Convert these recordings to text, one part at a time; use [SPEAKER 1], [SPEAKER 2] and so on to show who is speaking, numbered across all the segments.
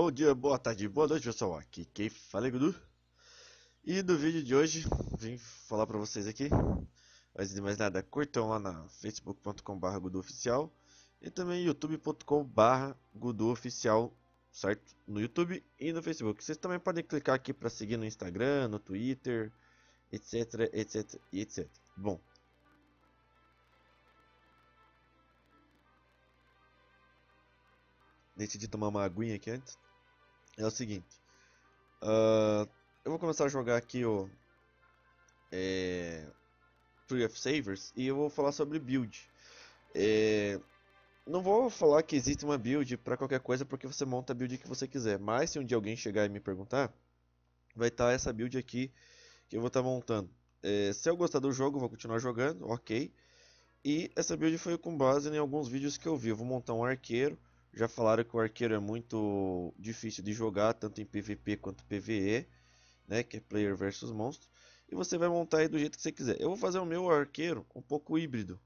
[SPEAKER 1] Bom dia, boa tarde, boa noite pessoal, aqui quem fala é Gudu E no vídeo de hoje, vim falar pra vocês aqui Antes de mais nada, curtam lá na facebook.com.br oficial E também youtube.com.br oficial. certo? No YouTube e no Facebook Vocês também podem clicar aqui pra seguir no Instagram, no Twitter, etc, etc, etc Bom, Decidi tomar uma aguinha aqui antes é o seguinte. Uh, eu vou começar a jogar aqui o é, Tree of Savers e eu vou falar sobre build. É, não vou falar que existe uma build para qualquer coisa porque você monta a build que você quiser. Mas se um dia alguém chegar e me perguntar, vai estar tá essa build aqui que eu vou estar tá montando. É, se eu gostar do jogo, vou continuar jogando, ok. E essa build foi com base em alguns vídeos que eu vi. Eu vou montar um arqueiro já falaram que o arqueiro é muito difícil de jogar, tanto em PVP quanto PVE, né, que é player versus monstro. E você vai montar aí do jeito que você quiser. Eu vou fazer o meu arqueiro um pouco híbrido.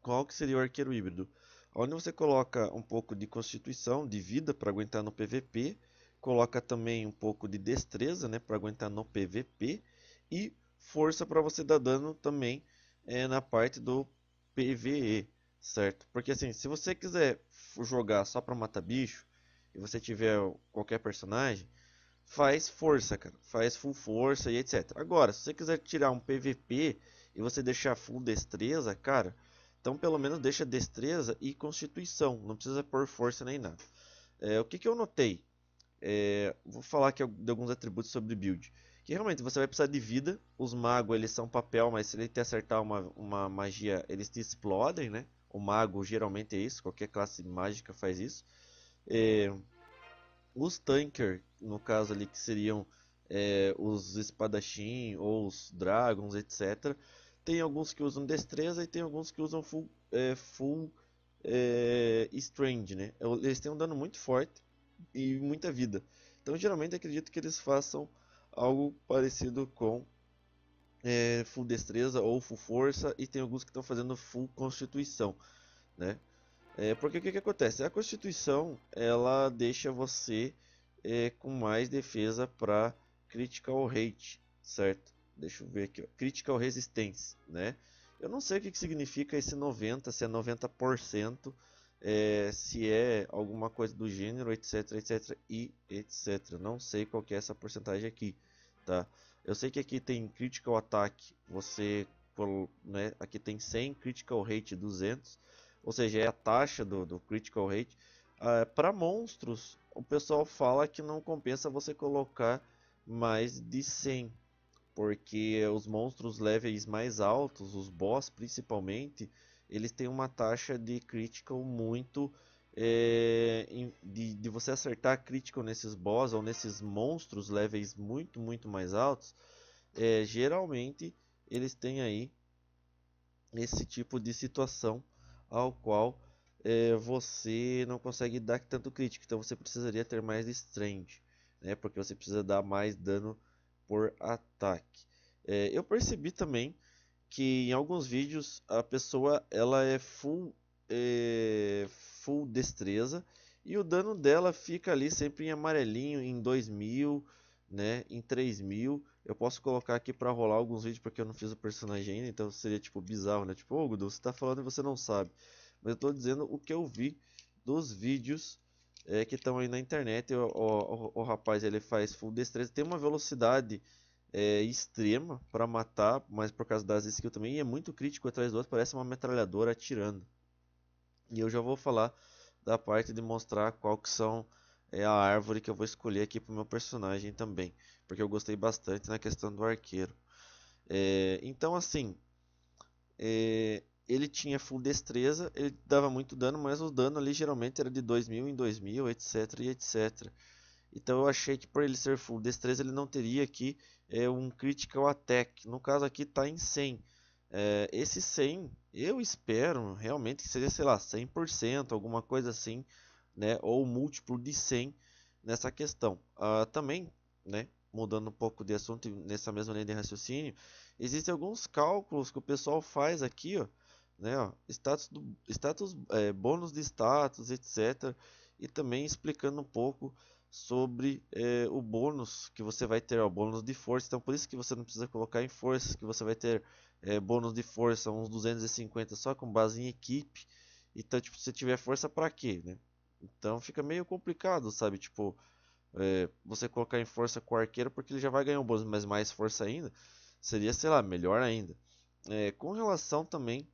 [SPEAKER 1] Qual que seria o arqueiro híbrido? Onde você coloca um pouco de constituição, de vida para aguentar no PVP, coloca também um pouco de destreza, né, para aguentar no PVP e força para você dar dano também é, na parte do PVE. Certo? Porque assim, se você quiser jogar só pra matar bicho, e você tiver qualquer personagem, faz força, cara. Faz full força e etc. Agora, se você quiser tirar um PVP e você deixar full destreza, cara, então pelo menos deixa destreza e constituição. Não precisa pôr força nem nada. É, o que, que eu notei? É, vou falar aqui de alguns atributos sobre build. Que realmente você vai precisar de vida. Os magos eles são papel, mas se ele te acertar uma, uma magia, eles te explodem, né? O mago geralmente é isso, qualquer classe mágica faz isso. É, os tanker, no caso ali que seriam é, os espadachim ou os dragons, etc. Tem alguns que usam destreza e tem alguns que usam full, é, full é, strange, né? É, eles têm um dano muito forte e muita vida. Então geralmente acredito que eles façam algo parecido com é, full destreza ou full força e tem alguns que estão fazendo full constituição, né? É, porque o que, que, acontece? A constituição ela deixa você é, com mais defesa para critical rate, certo? Deixa eu ver aqui, ó. critical resistance, né? Eu não sei o que, que significa esse 90, se é 90%, é, se é alguma coisa do gênero, etc, etc e etc. Não sei qual que é essa porcentagem aqui, tá? Eu sei que aqui tem critical attack, você né, aqui tem 100, critical rate 200, ou seja, é a taxa do, do critical rate. Uh, ah, Para monstros, o pessoal fala que não compensa você colocar mais de 100, porque os monstros levels mais altos, os boss principalmente, eles têm uma taxa de critical muito é, de, de, você acertar crítico nesses boss ou nesses monstros levels muito, muito mais altos, é, geralmente eles têm aí esse tipo de situação ao qual é, você não consegue dar tanto crítico. Então você precisaria ter mais de strength, né? porque você precisa dar mais dano por ataque. É, eu percebi também que em alguns vídeos a pessoa ela é full é, full destreza. E o dano dela fica ali sempre em amarelinho, em 2000, né, em 3000. Eu posso colocar aqui para rolar alguns vídeos porque eu não fiz o personagem ainda, então seria tipo bizarro, né? Tipo, o oh, Gudu, você tá falando e você não sabe. Mas eu tô dizendo o que eu vi dos vídeos é, que estão aí na internet. O, o, o, o, rapaz ele faz full destreza, tem uma velocidade é, extrema para matar, mas por causa das skills também, e é muito crítico atrás do outro, parece uma metralhadora atirando. E eu já vou falar da parte de mostrar qual que são é a árvore que eu vou escolher aqui para o meu personagem também, porque eu gostei bastante na questão do arqueiro. É, então assim, é, ele tinha full destreza, ele dava muito dano, mas o dano ali geralmente era de 2000 em 2000, etc, e etc. Então eu achei que por ele ser full destreza ele não teria aqui é, um critical attack, no caso aqui está em 100. É, esse 100, eu espero realmente que seja, sei lá, 100%, alguma coisa assim, né? Ou múltiplo de 100 nessa questão. Uh, também, né? Mudando um pouco de assunto nessa mesma linha de raciocínio, existem alguns cálculos que o pessoal faz aqui, ó, né? Ó, status, do, status é, bônus de status, etc. E também explicando um pouco sobre é, o bônus que você vai ter, o bônus de força. Então, por isso que você não precisa colocar em força, que você vai ter é, bônus de força, uns 250 só com base em equipe. Então, tipo, se tiver força para quê, né? Então fica meio complicado, sabe? Tipo, é, você colocar em força com o arqueiro porque ele já vai ganhar um bônus, mas mais força ainda seria, sei lá, melhor ainda. É, com relação também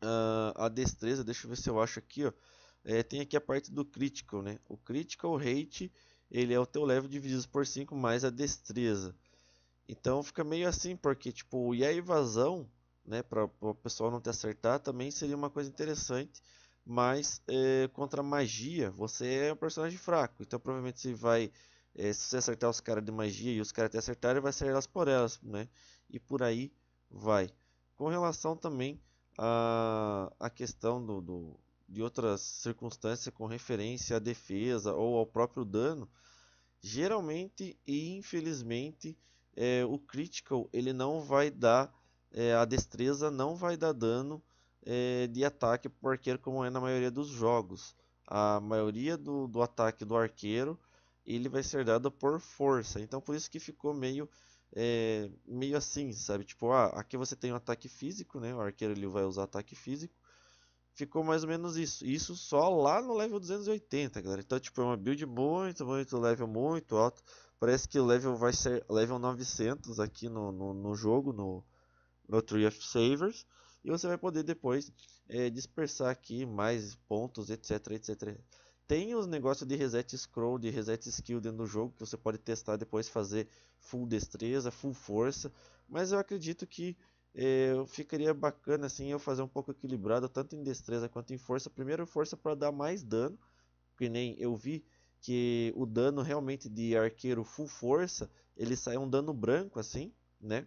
[SPEAKER 1] a à destreza, deixa eu ver se eu acho aqui, ó. É, tem aqui a parte do critical, né? O critical rate, ele é o teu level dividido por 5 mais a destreza. Então fica meio assim, porque tipo, e a evasão, né, para o pessoal não te acertar, também seria uma coisa interessante, mas é, contra magia, você é um personagem fraco, então provavelmente você vai, é, se você acertar os caras de magia e os caras te acertarem, vai sair elas por elas, né, e por aí vai. Com relação também à a, a questão do, do, de outras circunstâncias com referência à defesa ou ao próprio dano, geralmente e infelizmente é, o critical ele não vai dar é, a destreza não vai dar dano é, de ataque para o arqueiro como é na maioria dos jogos a maioria do, do ataque do arqueiro ele vai ser dado por força então por isso que ficou meio é, meio assim sabe tipo ah, aqui você tem um ataque físico né o arqueiro ele vai usar ataque físico ficou mais ou menos isso isso só lá no level 280 galera então tipo é uma build muito muito level muito alto Parece que o level vai ser level 900 aqui no, no, no jogo, no, no Tree of Savers. E você vai poder depois é, dispersar aqui mais pontos, etc, etc. Tem os negócios de reset scroll, de reset skill dentro do jogo, que você pode testar depois, fazer full destreza, full força. Mas eu acredito que é, ficaria bacana assim eu fazer um pouco equilibrado, tanto em destreza quanto em força. Primeiro força para dar mais dano, que nem eu vi que o dano realmente de arqueiro full força, ele sai um dano branco assim, né?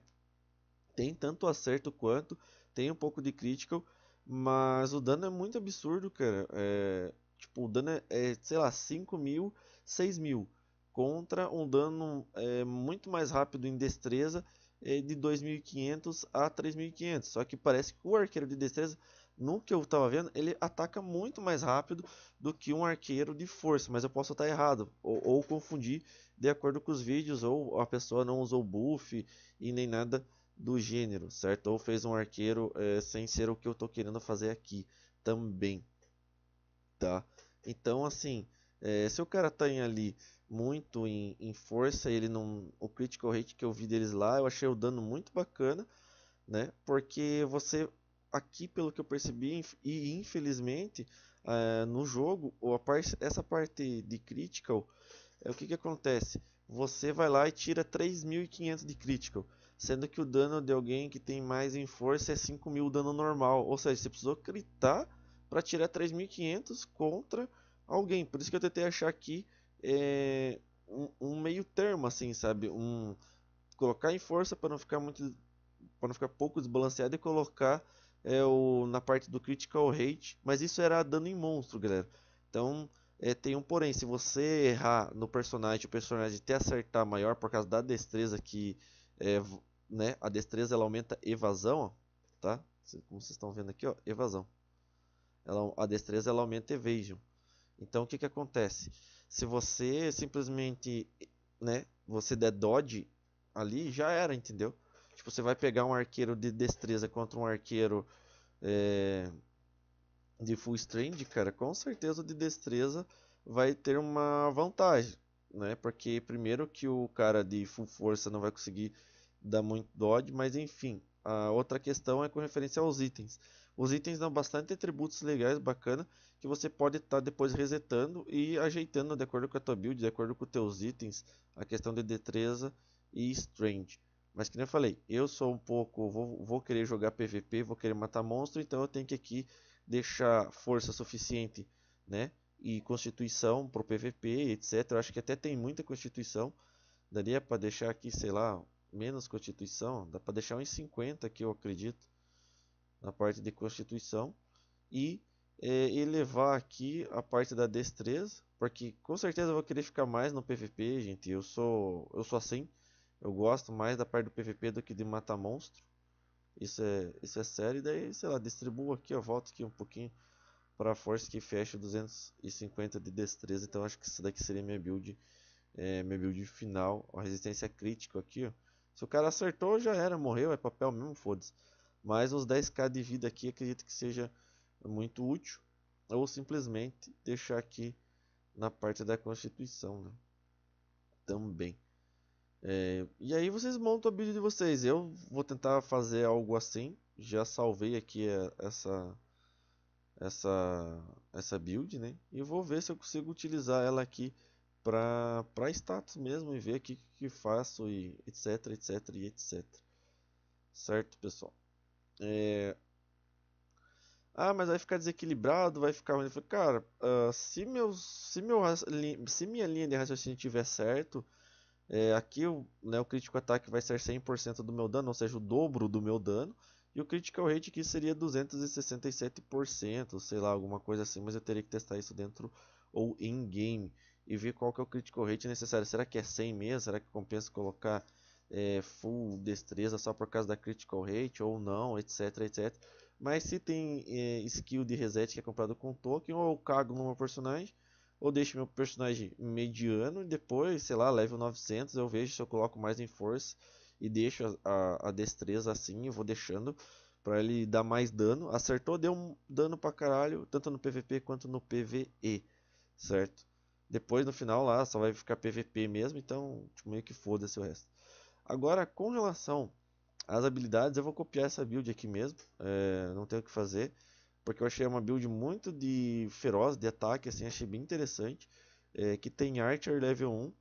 [SPEAKER 1] Tem tanto acerto quanto, tem um pouco de critical, mas o dano é muito absurdo, cara. É, tipo, o dano é, é, sei lá, 5 mil, 6 mil. Contra um dano é, muito mais rápido em destreza é, de 2.500 a 3.500. Só que parece que o arqueiro de destreza no que eu estava vendo, ele ataca muito mais rápido do que um arqueiro de força, mas eu posso estar errado, ou, ou confundir de acordo com os vídeos, ou a pessoa não usou buff e nem nada do gênero, certo? Ou fez um arqueiro é, sem ser o que eu estou querendo fazer aqui também, tá? Então, assim, é, se o cara tem tá ali muito em, em força, ele não, o critical rate que eu vi deles lá, eu achei o dano muito bacana, né? Porque você aqui, pelo que eu percebi, e infelizmente eh, no jogo, parte, essa parte de critical, é, o que, que acontece? Você vai lá e tira 3.500 de critical, sendo que o dano de alguém que tem mais em força é 5.000 dano normal, ou seja, você precisou critar para tirar 3.500 contra alguém. Por isso que eu tentei achar aqui é, um, um, meio termo, assim, sabe? Um, colocar em força para não ficar muito para não ficar pouco desbalanceado e colocar é, o, na parte do critical rate, mas isso era dano em monstro, galera. Então é, tem um porém, se você errar no personagem, o personagem ter acertar maior por causa da destreza que é, né, a destreza ela aumenta evasão, ó, tá? Como vocês estão vendo aqui, ó, evasão. Ela, a destreza ela aumenta evasion. Então o que que acontece? Se você simplesmente, né, você der dodge ali, já era, entendeu? Tipo, você vai pegar um arqueiro de destreza contra um arqueiro é, de full strength, cara, com certeza o de destreza vai ter uma vantagem, né? Porque primeiro que o cara de full força não vai conseguir dar muito dodge, mas enfim. A outra questão é com referência aos itens. Os itens dão bastante atributos legais, bacana, que você pode estar tá depois resetando e ajeitando de acordo com a tua build, de acordo com os teus itens, a questão de destreza e strength. Mas que nem eu falei, eu sou um pouco. Vou, vou querer jogar PVP, vou querer matar monstro, então eu tenho que aqui deixar força suficiente, né? E constituição pro PVP, etc. Eu acho que até tem muita constituição. Daria para deixar aqui, sei lá, menos constituição. Dá para deixar uns 50 que eu acredito. Na parte de constituição. E é, elevar aqui a parte da destreza. Porque com certeza eu vou querer ficar mais no PVP, gente. Eu sou, eu sou assim. Eu gosto mais da parte do PVP do que de matar monstro. Isso é, isso é sério. E daí, sei lá, distribuo aqui, eu volto aqui um pouquinho para a força que fecha 250 de destreza. Então acho que isso daqui seria minha build, é, minha build final. A resistência crítica aqui, ó. Se o cara acertou, já era, morreu, é papel mesmo, foda-se. Mas os 10k de vida aqui acredito que seja muito útil. Ou simplesmente deixar aqui na parte da constituição, né? Também. É, e aí vocês montam a build de vocês. Eu vou tentar fazer algo assim. Já salvei aqui a, é, essa essa essa build, né? E vou ver se eu consigo utilizar ela aqui para para status mesmo e ver aqui o que faço e etc, etc, etc. Certo, pessoal? É... Ah, mas vai ficar desequilibrado, vai ficar. Cara, uh, se, meus, se, meu, se minha linha de raciocínio tiver certo, é, aqui né, o crítico ataque vai ser 100% do meu dano, ou seja, o dobro do meu dano. E o critical rate aqui seria 267%, sei lá, alguma coisa assim. Mas eu teria que testar isso dentro ou em game e ver qual que é o critical rate necessário. Será que é 100 mesmo? Será que compensa colocar é, full destreza só por causa da critical rate ou não, etc, etc. Mas se tem é, skill de reset que é comprado com token ou eu cago no meu personagem ou deixo meu personagem mediano e depois, sei lá, level 900, eu vejo se eu coloco mais em força e deixo a, a, a destreza assim, eu vou deixando para ele dar mais dano. Acertou, deu um dano pra caralho, tanto no PVP quanto no PVE, certo? Depois no final lá só vai ficar PVP mesmo, então tipo, meio que foda-se o resto. Agora com relação às habilidades, eu vou copiar essa build aqui mesmo, é, não tenho o que fazer porque eu achei uma build muito de feroz, de ataque, assim, achei bem interessante. É, que tem Archer level 1,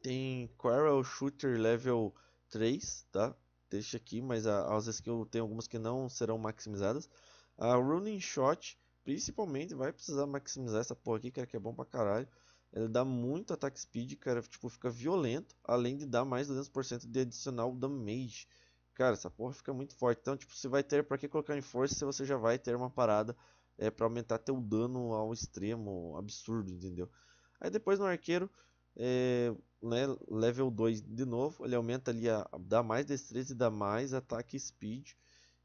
[SPEAKER 1] tem Quarrel Shooter level 3, tá? Deixa aqui, mas vezes que eu tem algumas que não serão maximizadas. A Running Shot, principalmente, vai precisar maximizar essa porra aqui, cara, que é bom pra caralho. Ela dá muito ataque speed, cara, tipo, fica violento, além de dar mais 200% de adicional damage. Cara, essa porra fica muito forte. Então, tipo, você vai ter para que colocar em força se você já vai ter uma parada é, para aumentar teu dano ao extremo absurdo, entendeu? Aí depois no arqueiro, é, né, level 2 de novo, ele aumenta ali, a, dá mais destreza e dá mais ataque speed.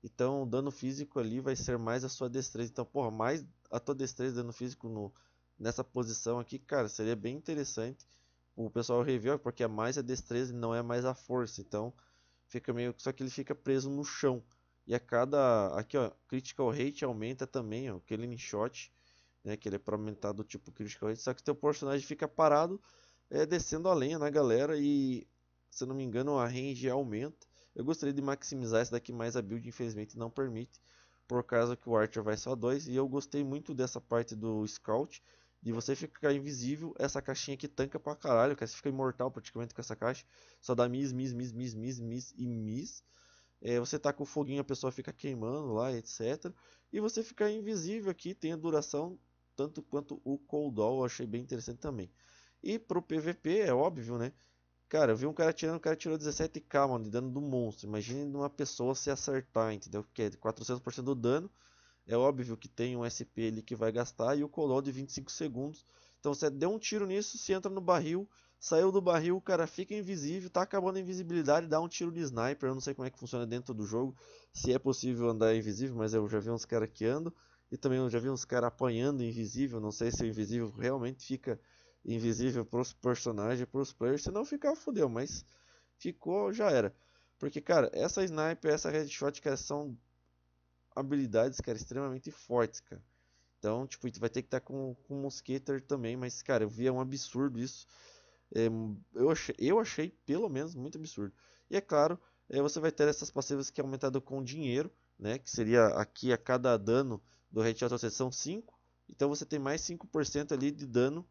[SPEAKER 1] Então o dano físico ali vai ser mais a sua destreza. Então, porra, mais a tua destreza dano físico no, nessa posição aqui, cara, seria bem interessante o pessoal rever, porque é mais a destreza e não é mais a força. Então Fica meio só que ele fica preso no chão. E a cada aqui ó, critical rate aumenta também, ó, aquele shot, né, que ele é para aumentar do tipo critical rate, só que teu personagem fica parado é, descendo a lenha na galera e se não me engano a range aumenta. Eu gostaria de maximizar esse daqui, mas a build infelizmente não permite, por causa que o Archer vai só 2 e eu gostei muito dessa parte do Scout, e você ficar invisível, essa caixinha aqui tanca pra caralho, cara. Você fica imortal praticamente com essa caixa. Só dá mis, mis, mis, mis, mis, mis e mis. É, você tá com o foguinho, a pessoa fica queimando lá, etc. E você ficar invisível aqui, tem a duração tanto quanto o cooldown, eu achei bem interessante também. E pro PVP, é óbvio, né? Cara, eu vi um cara tirando, o cara tirou 17k, mano, de dano do monstro. Imagine uma pessoa se acertar, entendeu? Que é 400% do dano é óbvio que tem um SP ali que vai gastar e o Coló de 25 segundos. Então você deu um tiro nisso, se entra no barril, saiu do barril, o cara fica invisível, tá acabando a invisibilidade, dá um tiro de sniper. Eu não sei como é que funciona dentro do jogo, se é possível andar invisível, mas eu já vi uns caras que andam. E também eu já vi uns caras apanhando invisível. Não sei se o invisível realmente fica invisível pros personagens, pros players. Se não ficar, fodeu, mas ficou, já era. Porque, cara, essa sniper, essa headshot, cara, são habilidades, cara, extremamente fortes, cara. Então, tipo, tu vai ter que estar tá com, o mosqueter também, mas, cara, eu via é um absurdo isso. É, eu, achei, eu achei, pelo menos, muito absurdo. E é claro, é, você vai ter essas passivas que é aumentado com dinheiro, né? Que seria aqui a cada dano do headshot ou são 5. Então você tem mais 5% ali de dano,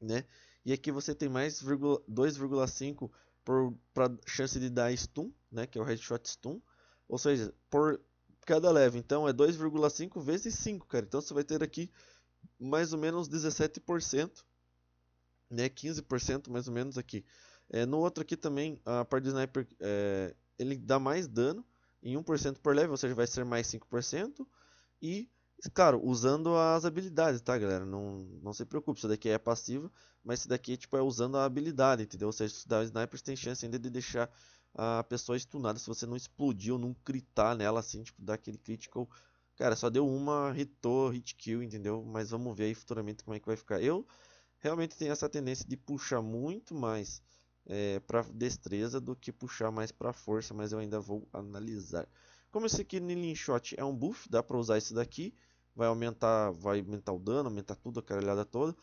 [SPEAKER 1] né? E aqui você tem mais 2,5 para chance de dar stun, né? Que é o headshot stun. Ou seja, por cada leva. Então é 2,5 vezes 5, cara. Então você vai ter aqui mais ou menos 17%, né? 15% mais ou menos aqui. É, no outro aqui também, a parte de sniper, é, ele dá mais dano em 1% por leve, ou seja, vai ser mais 5%. E, claro, usando as habilidades, tá, galera? Não, não se preocupe, isso daqui é passiva, mas isso daqui tipo, é usando a habilidade, entendeu? Ou seja, os tem chance ainda de deixar a pessoa estunada se você não explodiu não critar nela assim, tipo, dar aquele critical. Cara, só deu uma, hitou, hit kill, entendeu? Mas vamos ver aí futuramente como é que vai ficar. Eu realmente tenho essa tendência de puxar muito mais é, para destreza do que puxar mais para força, mas eu ainda vou analisar. Como esse aqui nilin Shot é um buff, dá para usar esse daqui. Vai aumentar, vai aumentar o dano, aumentar tudo, a caralhada toda.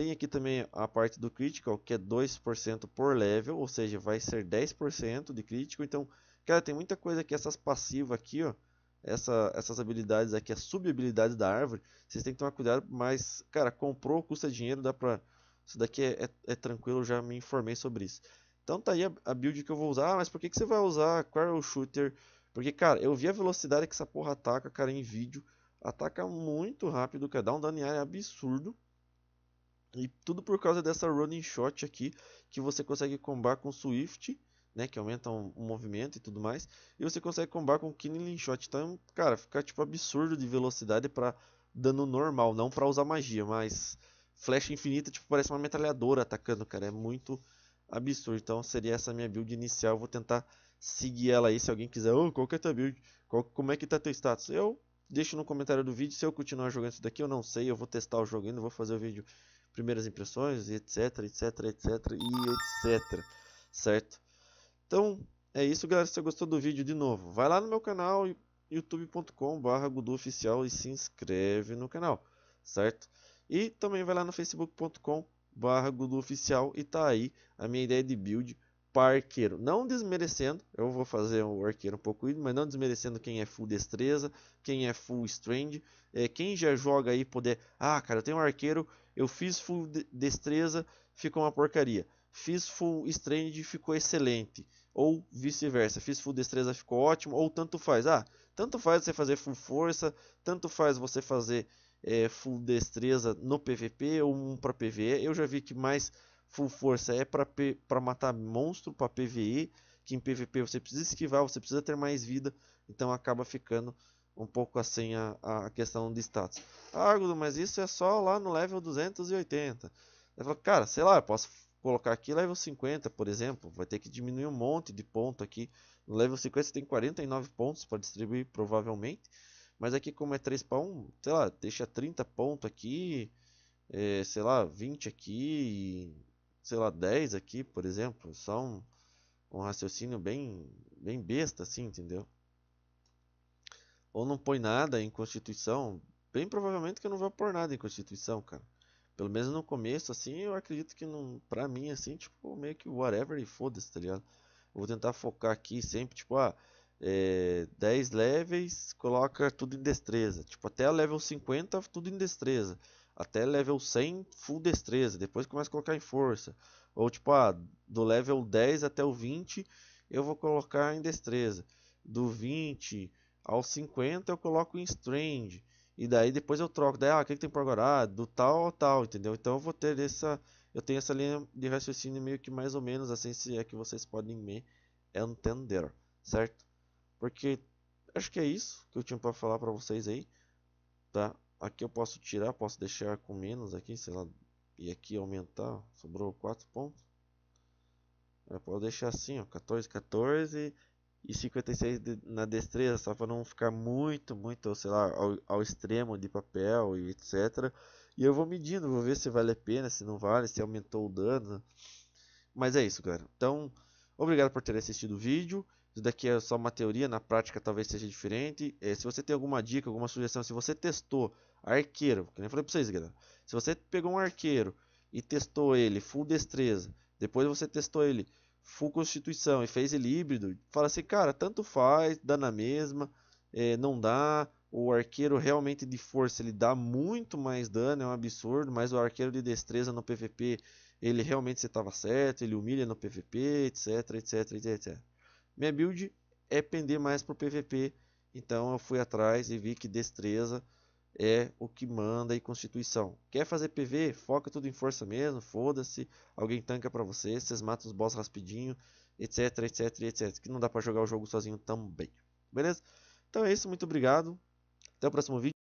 [SPEAKER 1] Tem aqui também a parte do critical, que é 2% por level, ou seja, vai ser 10% de crítico. Então, cara, tem muita coisa que essas passivas aqui, ó, essa, essas habilidades aqui, as sub habilidade da árvore, vocês têm que tomar cuidado, mas, cara, comprou, custa dinheiro, dá pra... Isso daqui é, é, é tranquilo, já me informei sobre isso. Então tá aí a, a, build que eu vou usar, ah, mas por que, que você vai usar Quarrel Shooter? Porque, cara, eu vi a velocidade que essa porra ataca, cara, em vídeo, ataca muito rápido, cara, dá um dano em área absurdo. E tudo por causa dessa running shot aqui, que você consegue combar com Swift, né, que aumenta o movimento e tudo mais. E você consegue combar com Killing Shot. Então, cara, fica tipo absurdo de velocidade para dano normal, não para usar magia, mas flecha infinita, tipo, parece uma metralhadora atacando, cara. É muito absurdo. Então, seria essa minha build inicial. Vou tentar seguir ela aí se alguém quiser. Oh, qual que é tua build? Qual, como é que tá teu status? Eu deixo no comentário do vídeo se eu continuar jogando isso daqui, eu não sei, eu vou testar o jogo ainda, vou fazer o vídeo primeiras impressões, etc, etc, etc e etc, certo? Então, é isso, galera. Se você gostou do vídeo, de novo, vai lá no meu canal youtube.com.br oficial e se inscreve no canal, certo? E também vai lá no facebook.com.br oficial e tá aí a minha ideia de build para arqueiro. Não desmerecendo, eu vou fazer o um arqueiro um pouco ido, mas não desmerecendo quem é full destreza, quem é full strange, é, quem já joga aí poder, ah, cara, eu tenho um arqueiro eu fiz full destreza, ficou uma porcaria. Fiz full strength, ficou excelente. Ou vice-versa, fiz full destreza, ficou ótimo. Ou tanto faz. Ah, tanto faz você fazer full força, tanto faz você fazer é, full destreza no PVP ou um para PVE. Eu já vi que mais full força é para matar monstro, para PVE. Que em PVP você precisa esquivar, você precisa ter mais vida. Então acaba ficando um pouco assim a, a questão de status. Ah, Gudu, mas isso é só lá no level 280. Eu falo, cara, sei lá, eu posso colocar aqui level 50, por exemplo. Vai ter que diminuir um monte de ponto aqui. No level 50 você tem 49 pontos para distribuir, provavelmente. Mas aqui como é 3 para 1, sei lá, deixa 30 pontos aqui, é, sei lá, 20 aqui, sei lá, 10 aqui, por exemplo. Só um, um raciocínio bem, bem besta, assim, entendeu? ou não põe nada em Constituição, bem provavelmente que eu não vou pôr nada em Constituição, cara. Pelo menos no começo, assim, eu acredito que não. Pra mim, assim, tipo, meio que whatever e foda-se, tá ligado? Eu vou tentar focar aqui sempre, tipo, ah, é, 10 levels, coloca tudo em destreza. Tipo, até level 50, tudo em destreza. Até level 100, full destreza. Depois começa a colocar em força. Ou tipo, ah, do level 10 até o 20, eu vou colocar em destreza. Do 20 aos 50 eu coloco em Strange. E daí depois eu troco. Daí, ah, o que, tem por agora? Ah, do tal ao tal, entendeu? Então eu vou ter essa. Eu tenho essa linha de raciocínio meio que mais ou menos assim, se é que vocês podem me entender, certo? Porque acho que é isso que eu tinha para falar para vocês aí, tá? Aqui eu posso tirar, posso deixar com menos aqui, sei lá, e aqui aumentar, sobrou 4 pontos. Eu posso deixar assim, ó, 14, 14 e 56 de, na destreza, só para não ficar muito, muito, sei lá, ao, ao, extremo de papel e etc. E eu vou medindo, vou ver se vale a pena, se não vale, se aumentou o dano. Né? Mas é isso, galera. Então, obrigado por ter assistido o vídeo. Isso daqui é só uma teoria, na prática talvez seja diferente. É, se você tem alguma dica, alguma sugestão, se você testou arqueiro, que nem falei para vocês, galera. Se você pegou um arqueiro e testou ele full destreza, depois você testou ele full constituição e fez ele híbrido, fala assim, cara, tanto faz, dá na mesma, é, não dá. O arqueiro realmente de força ele dá muito mais dano, é um absurdo, mas o arqueiro de destreza no PVP ele realmente você estava certo, ele humilha no PVP, etc, etc, etc. Minha build é pender mais pro PVP, então eu fui atrás e vi que destreza é o que manda e Constituição. Quer fazer PV? Foca tudo em força mesmo, foda-se. Alguém tanca para você, vocês matam os boss rapidinho, etc, etc, etc. Que não dá para jogar o jogo sozinho também. Beleza? Então é isso, muito obrigado. Até o próximo vídeo.